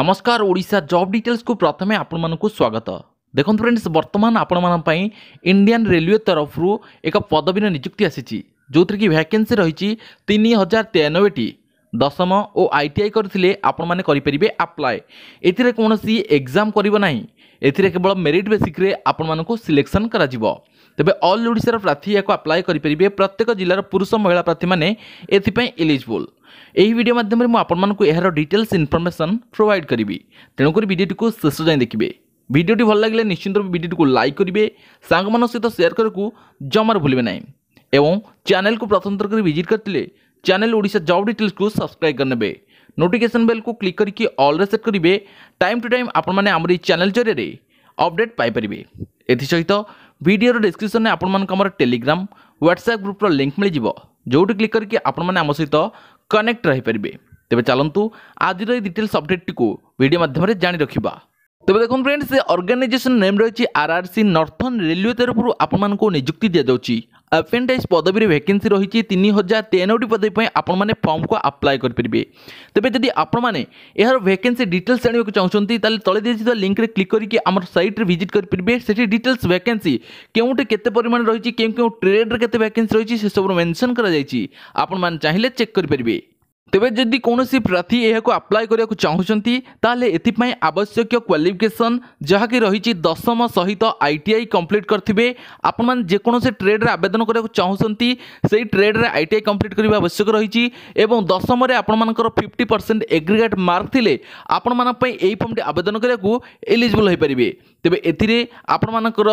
নমস্কার ওড়িশা জব ডিটেल्सକୁ ପ୍ରଥମେ ଆପଣମାନଙ୍କୁ ସ୍ୱାଗତ ଦେଖନ୍ତୁ ଫ୍ରେଣ୍ଡସ୍ ବର୍ତ୍ତମାନ ଆପଣମାନଙ୍କ ପାଇଁ ଇଣ୍ଡିଆନ୍ ରେଲୱେ ତରଫରୁ ଏକ ପଦବୀର ନିଯୁକ୍ତି ଆସିଛି ଯେଉଁଥିରେକି ଭ୍ୟାକେନ୍ସି ରହିଛି ତିନି ହଜାର ତେୟାନବେଟି ଦଶମ ଓ ଆଇ ଟି ଆଇ କରିଥିଲେ ଆପଣମାନେ କରିପାରିବେ ଆପ୍ଲାଏ ଏଥିରେ କୌଣସି ଏକ୍ଜାମ୍ କରିବ ନାହିଁ ଏଥିରେ କେବଳ ମେରିଟ୍ ବେସିକ୍ରେ ଆପଣମାନଙ୍କୁ ସିଲେକ୍ସନ୍ କରାଯିବ ତେବେ ଅଲ୍ ଓଡ଼ିଶାର ପ୍ରାର୍ଥୀ ଏହାକୁ ଆପ୍ଲାଏ କରିପାରିବେ ପ୍ରତ୍ୟେକ ଜିଲ୍ଲାର ପୁରୁଷ ମହିଳା ପ୍ରାର୍ଥୀମାନେ ଏଥିପାଇଁ ଏଲିଜିବୁଲ୍ ଏହି ଭିଡ଼ିଓ ମାଧ୍ୟମରେ ମୁଁ ଆପଣମାନଙ୍କୁ ଏହାର ଡିଟେଲ୍ସ ଇନଫର୍ମେସନ୍ ପ୍ରୋଭାଇଡ଼ କରିବି ତେଣୁକରି ଭିଡ଼ିଓଟିକୁ ଶେଷ ଯାଏଁ ଦେଖିବେ ଭିଡ଼ିଓଟି ଭଲ ଲାଗିଲେ ନିଶ୍ଚିନ୍ତ ରୂପେ ଭିଡ଼ିଓଟିକୁ ଲାଇକ୍ କରିବେ ସାଙ୍ଗମାନଙ୍କ ସହିତ ସେୟାର କରିବାକୁ ଜମାରୁ ଭୁଲିବେ ନାହିଁ ଏବଂ ଚ୍ୟାନେଲକୁ ପ୍ରଥମ ଥର କରି ଭିଜିଟ୍ କରିଥିଲେ ଚ୍ୟାନେଲ ଓଡ଼ିଶା ଜବ୍ ଡିଟେଲ୍ସକୁ ସବସ୍କ୍ରାଇବ୍ କରିନେବେ ନୋଟିଫିକେସନ୍ ବେଲ୍କୁ କ୍ଲିକ୍ କରିକି ଅଲ୍ରେ ସେଟ୍ କରିବେ ଟାଇମ୍ ଟୁ ଟାଇମ୍ ଆପଣମାନେ ଆମର ଏହି ଚ୍ୟାନେଲ ଜରିଆରେ ଅପଡ଼େଟ୍ ପାଇପାରିବେ ଏଥିସହିତ ଭିଡ଼ିଓର ଡିସ୍କ୍ରିପ୍ସନ୍ରେ ଆପଣମାନଙ୍କୁ ଆମର ଟେଲିଗ୍ରାମ ହ୍ୱାଟ୍ସଆପ୍ ଗ୍ରୁପ୍ର ଲିଙ୍କ୍ ମିଳିଯିବ ଯେଉଁଠି କ୍ଲିକ୍ କରିକି ଆପଣମାନେ ଆମ ସହିତ କନେକ୍ଟ ରହିପାରିବେ ତେବେ ଚାଲନ୍ତୁ ଆଜିର ଏହି ଡିଟେଲ୍ସ ଅପଡେଟ୍ଟିକୁ ଭିଡ଼ିଓ ମାଧ୍ୟମରେ ଜାଣି ରଖିବା তবে দেখুন ফ্রেন্ডস সে অর্গানাইজেসন নেম রয়েছে R R C northern railway তরফর আপনার নিযুক্তি দিয়ে যাচ্ছি আপেন্টাইজ পদবীর ভ্যাকেন্সি রয়েছে তিন হাজার তেনটি পদবী আপনার ফর্ম কু আপ্লাই করে তবে যদি আপনার এর ভ্যাকেন্সি ডিটেলস জাঁয়া চাহুমান তাহলে তলে দিয়ে লিঙ্করে ক্লিক করি আমার সাইট্রে ভিজিট করে সেটি ডিটেলস ভ্যাকেন্সি কেউটি কেতে পরিমাণ রয়েছে কেউ কেউ ট্রেড্রে কেতে ভ্যাকেন্সি রয়েছে সেসব মেনশন করা যাই আপনার চাইলে চেক করে ତେବେ ଯଦି କୌଣସି ପ୍ରାର୍ଥୀ ଏହାକୁ ଆପ୍ଲାଏ କରିବାକୁ ଚାହୁଁଛନ୍ତି ତାହେଲେ ଏଥିପାଇଁ ଆବଶ୍ୟକ କ୍ୱାଲିଫିକେସନ୍ ଯାହାକି ରହିଛି ଦଶମ ସହିତ ଆଇ ଟି ଆଇ କମ୍ପ୍ଲିଟ୍ କରିଥିବେ ଆପଣମାନେ ଯେକୌଣସି ଟ୍ରେଡ଼୍ରେ ଆବେଦନ କରିବାକୁ ଚାହୁଁଛନ୍ତି ସେଇ ଟ୍ରେଡ଼୍ରେ ଆଇ ଟି ଆଇ କମ୍ପ୍ଲିଟ୍ କରିବା ଆବଶ୍ୟକ ରହିଛି ଏବଂ ଦଶମରେ ଆପଣମାନଙ୍କର ଫିଫ୍ଟି ପରସେଣ୍ଟ ଏଗ୍ରିଗେଟ୍ ମାର୍କ ଥିଲେ ଆପଣମାନଙ୍କ ପାଇଁ ଏହି ଫର୍ମଟି ଆବେଦନ କରିବାକୁ ଏଲିଜିବୁଲ୍ ହୋଇପାରିବେ ତେବେ ଏଥିରେ ଆପଣମାନଙ୍କର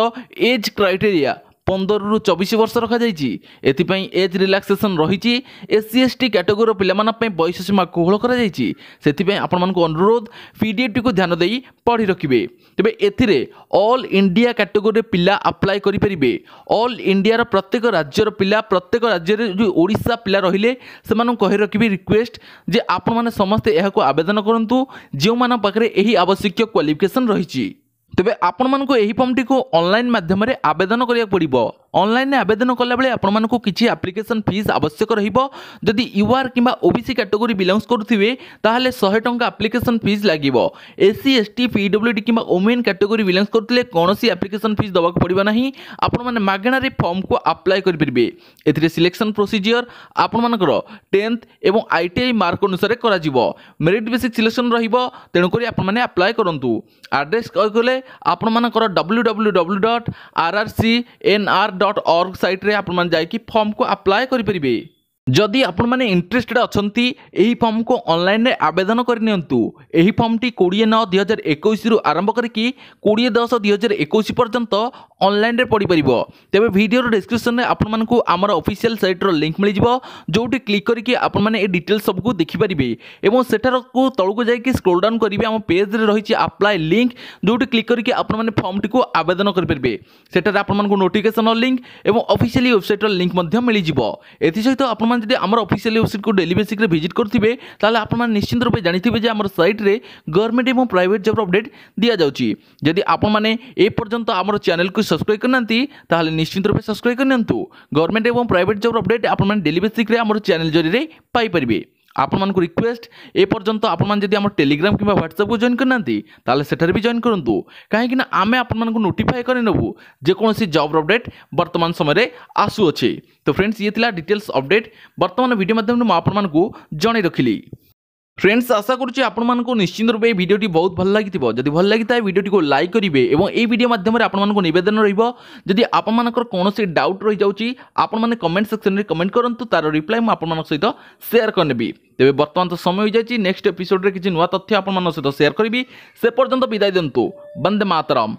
ଏଜ୍ କ୍ରାଇଟେରିଆ ପନ୍ଦରରୁ ଚବିଶ ବର୍ଷ ରଖାଯାଇଛି ଏଥିପାଇଁ ଏଜ୍ ରିଲାକ୍ସେସନ୍ ରହିଛି ଏସ୍ସି ଏସ୍ଟି କ୍ୟାଟେଗୋରିର ପିଲାମାନଙ୍କ ପାଇଁ ବୟସ ସୀମା କୋହଳ କରାଯାଇଛି ସେଥିପାଇଁ ଆପଣମାନଙ୍କୁ ଅନୁରୋଧ ପିଡ଼ିଏଟିକୁ ଧ୍ୟାନ ଦେଇ ପଢ଼ି ରଖିବେ ତେବେ ଏଥିରେ ଅଲ୍ ଇଣ୍ଡିଆ କ୍ୟାଟେଗୋରିରେ ପିଲା ଆପ୍ଲାଏ କରିପାରିବେ ଅଲ୍ ଇଣ୍ଡିଆର ପ୍ରତ୍ୟେକ ରାଜ୍ୟର ପିଲା ପ୍ରତ୍ୟେକ ରାଜ୍ୟରେ ଯେଉଁ ଓଡ଼ିଶା ପିଲା ରହିଲେ ସେମାନଙ୍କୁ କହି ରଖିବି ରିକ୍ୱେଷ୍ଟ ଯେ ଆପଣମାନେ ସମସ୍ତେ ଏହାକୁ ଆବେଦନ କରନ୍ତୁ ଯେଉଁମାନଙ୍କ ପାଖରେ ଏହି ଆବଶ୍ୟକୀୟ କ୍ୱାଲିଫିକେସନ୍ ରହିଛି ତେବେ ଆପଣମାନଙ୍କୁ ଏହି ଫର୍ମଟିକୁ ଅନଲାଇନ୍ ମାଧ୍ୟମରେ ଆବେଦନ କରିବାକୁ ପଡ଼ିବ অনলাইন আবেদন করলে আপন মানক কিচি অ্যাপ্লিকেশন ফি আবশ্যক রহিবো যদি ইউআর কিবা ओबीसी ক্যাটাগরি বিলংস করতিবে তাহলে 100 টাকা অ্যাপ্লিকেশন ফি লাগিবো এসসি এসটি পিডব্লিউডি কিবা ওমেন ক্যাটাগরি বিলংস করতলে কোনসি অ্যাপ্লিকেশন ফি দবক পড়িব নাহি আপন মানে মাগনা রি ফর্ম কো अप्लाई করবিবে এতি সিলেকশন প্রসিডিউর আপন মানক 10th এবং আইটিআই মার্ক অনুসারে করা দিব মেরিট বেসি সিলেকশন রহিবো তেনকরি আপন মানে अप्लाई করন্তু অ্যাড্রেস করলে আপন মানক www.rrcnrd डट अर्ग सैट्रे आप फर्म को आप्लाय करें ଯଦି ଆପଣମାନେ ଇଣ୍ଟରେଷ୍ଟେଡ୍ ଅଛନ୍ତି ଏହି ଫର୍ମକୁ ଅନଲାଇନ୍ରେ ଆବେଦନ କରିନିଅନ୍ତୁ ଏହି ଫର୍ମଟି କୋଡ଼ିଏ ନଅ ଦୁଇହଜାର ଏକୋଇଶରୁ ଆରମ୍ଭ କରିକି କୋଡ଼ିଏ ଦଶ ଦୁଇହଜାର ଏକୋଇଶ ପର୍ଯ୍ୟନ୍ତ ଅନଲାଇନ୍ରେ ପଢ଼ିପାରିବ ତେବେ ଭିଡ଼ିଓର ଡିସ୍କ୍ରିପ୍ସନ୍ରେ ଆପଣମାନଙ୍କୁ ଆମର ଅଫିସିଆଲ୍ ସାଇଟ୍ର ଲିଙ୍କ୍ ମିଳିଯିବ ଯେଉଁଠି କ୍ଲିକ୍ କରିକି ଆପଣମାନେ ଏ ଡିଟେଲ୍ସ ସବୁକୁ ଦେଖିପାରିବେ ଏବଂ ସେଠାକୁ ତଳକୁ ଯାଇକି ସ୍କ୍ରୋଲ୍ ଡାଉନ୍ କରିବେ ଆମ ପେଜ୍ରେ ରହିଛି ଆପ୍ଲାଏ ଲିଙ୍କ୍ ଯେଉଁଠି କ୍ଲିକ୍ କରିକି ଆପଣମାନେ ଫର୍ମଟିକୁ ଆବେଦନ କରିପାରିବେ ସେଠାରେ ଆପଣମାନଙ୍କୁ ନୋଟିଫିକେସନ୍ର ଲିଙ୍କ୍ ଏବଂ ଅଫିସିଆଲି ୱେବସାଇଟ୍ର ଲିଙ୍କ୍ ମଧ୍ୟ ମିଳିଯିବ ଏଥିସହିତ ଆପଣମାନେ ଆପଣମାନେ ଯଦି ଆମର ଅଫିସିଆଲି ୱେବସାଇଟ୍କୁ ଡେଲି ବେସିକ୍ରେ ଭିଜିଟ୍ କରିଥିବେ ତାହେଲେ ଆପଣମାନେ ନିଶ୍ଚିନ୍ତ ରୂପେ ଜାଣିଥିବେ ଯେ ଆମର ସାଇଟ୍ରେ ଗଭର୍ଣ୍ଣମେଣ୍ଟ ଏବଂ ପ୍ରାଇଭେଟ୍ ଜବ୍ର ଅପଡ଼େଟ୍ ଦିଆଯାଉଛି ଯଦି ଆପଣମାନେ ଏପର୍ଯ୍ୟନ୍ତ ଆମର ଚ୍ୟାନେଲ୍କୁ ସବସ୍କ୍ରାଇବ୍ କରିନାହାନ୍ତି ତାହେଲେ ନିଶ୍ଚିନ୍ତ ରୂପେ ସବସ୍କ୍ରାଇବ୍ କରିନିଅନ୍ତୁ ଗଭର୍ଣ୍ଣମେଣ୍ଟ ଏବଂ ପ୍ରାଇଭେଟ୍ ଜବ୍ର ଅପଡ଼େଟ୍ ଆପଣମାନେ ଡେଲି ବେସିକ୍ରେ ଆମର ଚ୍ୟାନେଲ୍ ଜରିଆରେ ପାଇପାରିବେ ଆପଣମାନଙ୍କୁ ରିକ୍ୱେଷ୍ଟ ଏ ପର୍ଯ୍ୟନ୍ତ ଆପଣମାନେ ଯଦି ଆମର ଟେଲିଗ୍ରାମ କିମ୍ବା ହ୍ୱାଟ୍ସଆପ୍କୁ ଜଏନ୍ କରିନାହାନ୍ତି ତାହେଲେ ସେଠାରେ ବି ଜଏନ୍ କରନ୍ତୁ କାହିଁକିନା ଆମେ ଆପଣମାନଙ୍କୁ ନୋଟିଫାଏ କରିନେବୁ ଯେକୌଣସି ଜବ୍ ଅପଡ଼େଟ୍ ବର୍ତ୍ତମାନ ସମୟରେ ଆସୁଅଛି ତ ଫ୍ରେଣ୍ଡସ୍ ଇଏ ଥିଲା ଡିଟେଲ୍ସ ଅପଡ଼େଟ୍ ବର୍ତ୍ତମାନ ଭିଡ଼ିଓ ମାଧ୍ୟମରେ ମୁଁ ଆପଣମାନଙ୍କୁ ଜଣାଇ ରଖିଲି ফ্রেন্ডস আশা করছি আপনার নিশ্চিন্ত রূপে এই ভিডিওটি বহুত ভাল লাগি যদি ভাল লাগি থাকে ভিডিওটি লাইক করবে এবং এই ভিডিও মাধ্যমে আপনার নিবেদন রহব যদি আপনার কৌশি ডাউট রয়েছে আপনার কমেন্ট সেকশনরে কমেন্ট করতু তার রিপ্লাই আপনার সহ সেয়ার করেবি তবে বর্তমান তো সময় হয়ে যাই নেক্সট এপিসোডে কিছু নূতন তথ্য আপনার সহ সেয়ার করবি সে পর্যন্ত বিদায় দিন্তু বন্দে মাতরম